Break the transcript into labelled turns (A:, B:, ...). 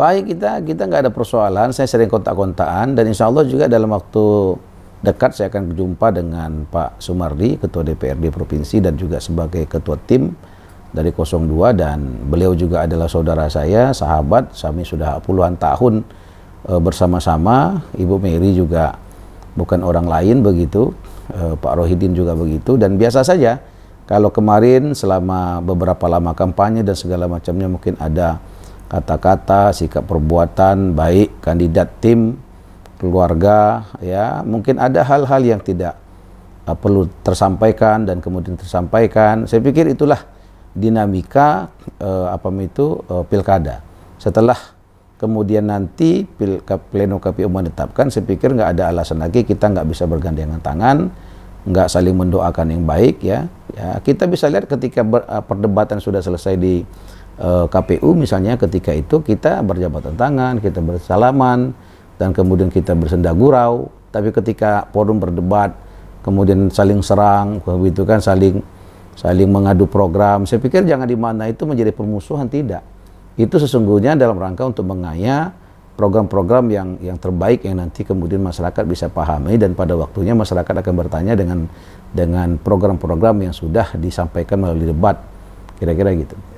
A: Baik kita kita nggak ada persoalan. Saya sering kontak-kontakan dan insya Allah juga dalam waktu dekat saya akan berjumpa dengan Pak Sumardi, Ketua DPRD Provinsi dan juga sebagai Ketua Tim dari 02 dan beliau juga adalah saudara saya, sahabat, kami sudah puluhan tahun e, bersama-sama, Ibu Mary juga bukan orang lain begitu, e, Pak Rohidin juga begitu dan biasa saja kalau kemarin selama beberapa lama kampanye dan segala macamnya mungkin ada kata-kata, sikap perbuatan baik kandidat tim, keluarga ya, mungkin ada hal-hal yang tidak uh, perlu tersampaikan dan kemudian tersampaikan. Saya pikir itulah dinamika uh, apa itu uh, pilkada. Setelah kemudian nanti pil, pleno KPU menetapkan, saya pikir nggak ada alasan lagi kita nggak bisa bergandengan tangan, nggak saling mendoakan yang baik ya. ya kita bisa lihat ketika ber, uh, perdebatan sudah selesai di Eh, KPU misalnya ketika itu kita berjabat tangan, kita bersalaman, dan kemudian kita bersenda gurau. Tapi ketika forum berdebat, kemudian saling serang, begitu kan saling saling mengadu program. Saya pikir jangan di mana itu menjadi permusuhan tidak. Itu sesungguhnya dalam rangka untuk mengaya program-program yang yang terbaik yang nanti kemudian masyarakat bisa pahami dan pada waktunya masyarakat akan bertanya dengan dengan program-program yang sudah disampaikan melalui debat kira-kira gitu.